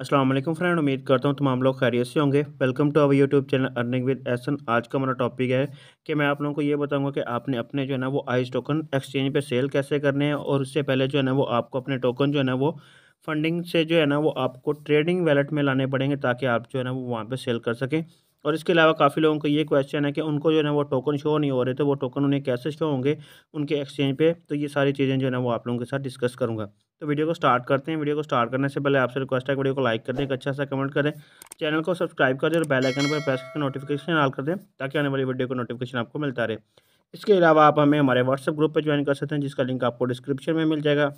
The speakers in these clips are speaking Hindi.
असलम फ्रेंड उम्मीद करता हूँ तमाम लोग खैरियत से होंगे welcome to our YouTube channel earning with Ehsan आज का हमारा टॉपिक है कि मैं आप लोगों को ये बताऊंगा कि आपने अपने जो है ना वो आइस टोकन एक्सचेंज पे सेल कैसे करने हैं और उससे पहले जो है ना वो आपको अपने टोकन जो है ना वो फंडिंग से जो है ना वो आपको ट्रेडिंग वैलेट में लाने पड़ेंगे ताकि आप जो है ना वो वहाँ पर सेल कर सकें और इसके अलावा काफ़ी लोगों का ये क्वेश्चन है कि उनको जो है ना वो टोकन शो नहीं हो रहे थे तो वो टोकन उन्हें कैसे शो होंगे उनके एक्सचेंज पे तो ये सारी चीज़ें जो है ना वो आप लोगों के साथ डिस्कस करूँगा तो वीडियो को स्टार्ट करते हैं वीडियो को स्टार्ट करने से पहले आपसे रिक्वेस्ट है वीडियो को लाइक कर दें एक अच्छा सा कमेंट करें चैनल को सब्सक्राइब कर दें और बेलाइकन पर प्रेस करके नोटिफिकेशन ऑल कर दें ताकि आने वाली वीडियो को नोटिफिकेशन आपको मिलता रहे इसके अलावा आप हमें हमारे व्हाट्सअप ग्रुप पर ज्वाइन कर सकते हैं जिसका लिंक आपको डिस्क्रिप्शन में मिल जाएगा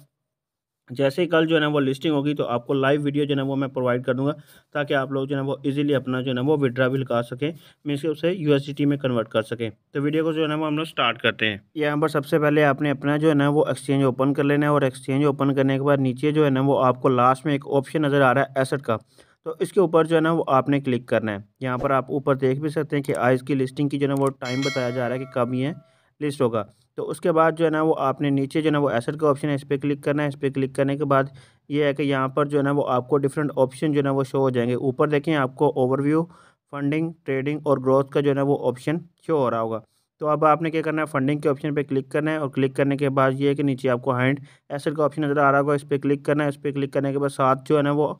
जैसे ही कल जो है ना वो लिस्टिंग होगी तो आपको लाइव वीडियो जो है वो मैं प्रोवाइड कर दूंगा ताकि आप लोग जो है वो इजीली अपना जो है वो विड्रा भी लगा सकें मीनस उसे यू में कन्वर्ट कर सकें तो वीडियो को जो है ना वो हम लोग स्टार्ट करते हैं यहाँ पर सबसे पहले आपने अपना जो है ना वो एक्सचेंज ओपन कर लेना है और एक्सचेंज ओपन करने के बाद नीचे जो है ना वो आपको लास्ट में एक ऑप्शन नज़र आ रहा है एसेट का तो इसके ऊपर जो है ना वो आपने क्लिक करना है यहाँ पर आप ऊपर देख भी सकते हैं कि आज की लिस्टिंग की जो है ना वो टाइम बताया जा रहा है कि कब ये है लिस्ट होगा तो उसके बाद जो है ना वो आपने नीचे जो है ना वो एसेट का ऑप्शन है इस पर क्लिक करना है इस पर क्लिक करने के बाद ये है कि यहाँ पर जो है ना वो आपको डिफरेंट ऑप्शन जो है ना वो शो हो जाएंगे ऊपर देखें आपको ओवरव्यू फंडिंग ट्रेडिंग और ग्रोथ का जो है ना वो ऑप्शन शो हो रहा होगा तो अब आपने क्या करना है फंडिंग के ऑप्शन पे क्लिक करना है और क्लिक करने के बाद ये है कि नीचे आपको हैंड एसेट का ऑप्शन नज़र आ रहा होगा इस पर क्लिक करना है इस पर क्लिक करने के बाद साथ जो है ना वो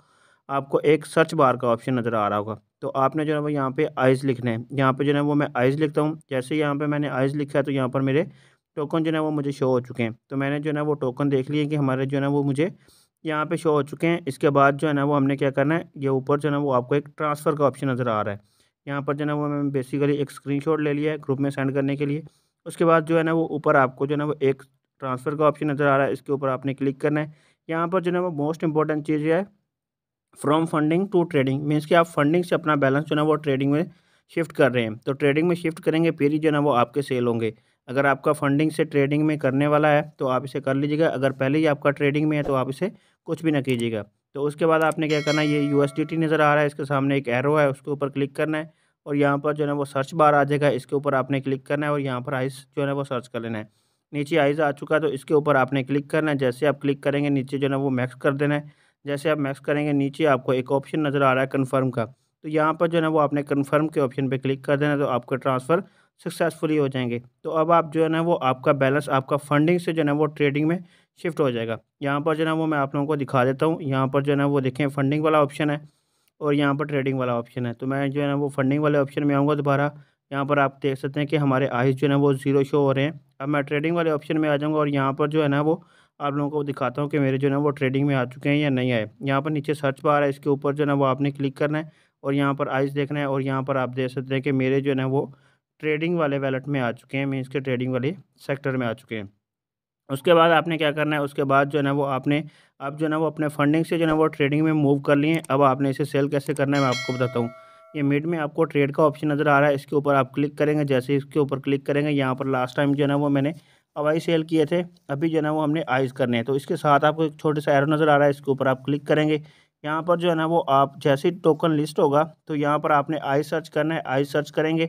आपको एक सर्च बार का ऑप्शन नज़र आ रहा होगा तो आपने जो है वो यहाँ पे आइज़ लिखना है यहाँ पे जो है वो मैं आइज़ लिखता हूँ जैसे यहाँ पे मैंने आइज़ लिखा है तो यहाँ पर मेरे टोकन जो है वो मुझे शो हो चुके हैं तो मैंने जो है वो टोकन देख लिए कि हमारे जो है वो मुझे यहाँ पे शो हो चुके हैं इसके बाद जो है ना वो हमने क्या करना है ये ऊपर जो है ना वो आपको एक ट्रांसफ़र का ऑप्शन नज़र आ रहा है यहाँ पर जो है ना वो मैंने बेसिकली एक स्क्रीन ले लिया है ग्रुप में सेंड करने के लिए उसके बाद जो है ना वो ऊपर आपको जो है ना वो एक ट्रांसफ़र का ऑप्शन नज़र आ रहा है इसके ऊपर आपने क्लिक करना है यहाँ पर जो है ना वो मोस्ट इंपॉर्टेंट चीज़ है from funding to trading means कि आप फंडिंग से अपना बैलेंस जो है वो ट्रेडिंग में शिफ्ट कर रहे हैं तो ट्रेडिंग में शिफ्ट करेंगे फिर ही जो है वो आपके सेल होंगे अगर आपका फंडिंग से ट्रेडिंग में करने वाला है तो आप इसे कर लीजिएगा अगर पहले ही आपका ट्रेडिंग में है तो आप इसे कुछ भी ना कीजिएगा तो उसके बाद आपने क्या करना है ये यू नज़र आ रहा है इसके सामने एक एरो है उसके ऊपर क्लिक करना है और यहाँ पर जो है वो सर्च बार आ जाएगा इसके ऊपर आपने क्लिक करना है और यहाँ पर आइस जो है वो सर्च कर लेना है नीचे आइज आ चुका है तो इसके ऊपर आपने क्लिक करना है जैसे आप क्लिक करेंगे नीचे जो है वो मैक्स कर देना है जैसे आप मैक्स करेंगे नीचे आपको एक ऑप्शन नज़र आ रहा है कन्फर्म का तो यहाँ पर जो है ना वो आपने कन्फर्म के ऑप्शन पर क्लिक कर देना तो आपका ट्रांसफ़र सक्सेसफुली हो जाएंगे तो अब आप जो है ना वो आपका बैलेंस आपका फंडिंग से जो है ना वो ट्रेडिंग में शिफ्ट हो जाएगा यहाँ पर जो है ना वो मैं आप लोगों को दिखा देता हूँ यहाँ पर जो है ना वो देखें फंडिंग वाला ऑप्शन है और यहाँ पर ट्रेडिंग वाला ऑप्शन है तो मैं जो है ना वो फंडिंग वाले ऑप्शन में आऊँगा दोबारा यहाँ पर आप देख सकते हैं कि हमारे आइस जो है ना वो ज़ीरो शो हो रहे हैं अब मैं ट्रेडिंग वाले ऑप्शन में आ जाऊँगा और यहाँ पर जो है ना वो आप लोगों को दिखाता हूँ कि मेरे जो है वो ट्रेडिंग में आ चुके हैं या नहीं आए यहाँ पर नीचे सर्च बार है इसके ऊपर जो है वो आपने क्लिक करना है और यहाँ पर आइस देखना है और यहाँ पर आप देख सकते हैं कि मेरे जो है वो ट्रेडिंग वाले वैलेट में आ चुके हैं मीन्स के ट्रेडिंग वाले सेक्टर में आ चुके हैं उसके बाद आपने क्या करना है उसके बाद जो है ना वो आपने अब जो है ना वो अपने फंडिंग से जो है ना वो ट्रेडिंग में मूव कर लिए हैं अब आपने इसे सेल कैसे करना है मैं आपको बताता हूँ ये मिड में आपको ट्रेड का ऑप्शन नज़र आ रहा है इसके ऊपर आप क्लिक करेंगे जैसे इसके ऊपर क्लिक करेंगे यहाँ पर लास्ट टाइम जो है ना वो मैंने अवाई सेल किए थे अभी जो है ना वो हमने आइज़ करने हैं तो इसके साथ आपको एक छोटे सा एरो नज़र आ रहा है इसके ऊपर आप क्लिक करेंगे यहाँ पर जो है ना वो आप जैसे टोकन लिस्ट होगा तो यहाँ पर आपने आइज सर्च करना है आइज सर्च करेंगे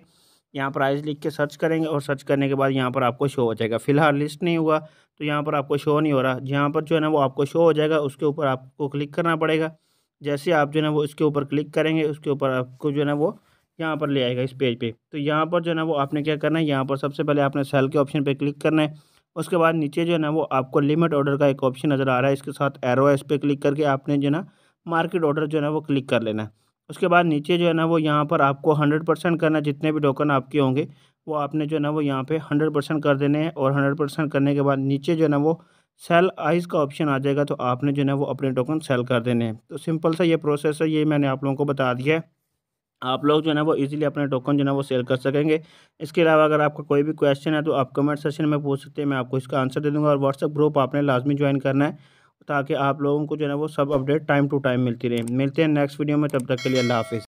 यहाँ पर आइज लिख के सर्च करेंगे और सर्च करने के बाद यहाँ पर आपको शो हो जाएगा फिलहाल लिस्ट नहीं हुआ तो यहाँ पर आपको शो नहीं हो रहा यहाँ पर जो है ना वो आपको शो हो जाएगा उसके ऊपर आपको क्लिक करना पड़ेगा जैसे आप जो है ना वो इसके ऊपर क्लिक करेंगे उसके ऊपर आपको जो है ना वो यहाँ पर ले आएगा इस पेज पे तो यहाँ पर जो है ना वो आपने क्या करना है यहाँ पर सबसे पहले आपने सेल के ऑप्शन पे क्लिक करना है उसके बाद नीचे जो है ना वो आपको लिमिट ऑर्डर का एक ऑप्शन नज़र आ रहा है इसके साथ एरो है इस पर क्लिक करके आपने जो है ना मार्केट ऑर्डर जो है ना वो क्लिक कर लेना है उसके बाद नीचे जो है ना वो यहाँ पर आपको हंड्रेड परसेंट करना जितने भी टोकन आपके होंगे वो आपने जो है ना वो यहाँ पर हंड्रेड परसेंट कर देने हैं और हंड्रेड परसेंट करने के बाद नीचे जो है ना वो सेल आइज़ का ऑप्शन आ जाएगा तो आपने जो है ना वो अपने टोकन सेल कर देने हैं तो सिंपल सा ये प्रोसेस है ये मैंने आप लोगों को बता दिया है आप लोग जो है ना वो इजीली अपने टोकन जो है ना वो सेल कर सकेंगे इसके अलावा अगर आपका कोई भी क्वेश्चन है तो आप कमेंट सेशन में पूछ सकते हैं मैं आपको इसका आंसर दे दूँगा और व्हाट्सअप ग्रुप आपने लाजमी ज्वाइन करना है ताकि आप लोगों को जो है ना वो सब अपडेट टाइम टू टाइम मिलती रहे मिलते हैं नेक्स्ट वीडियो में तब तक के लिए अल्लाह हाफिज़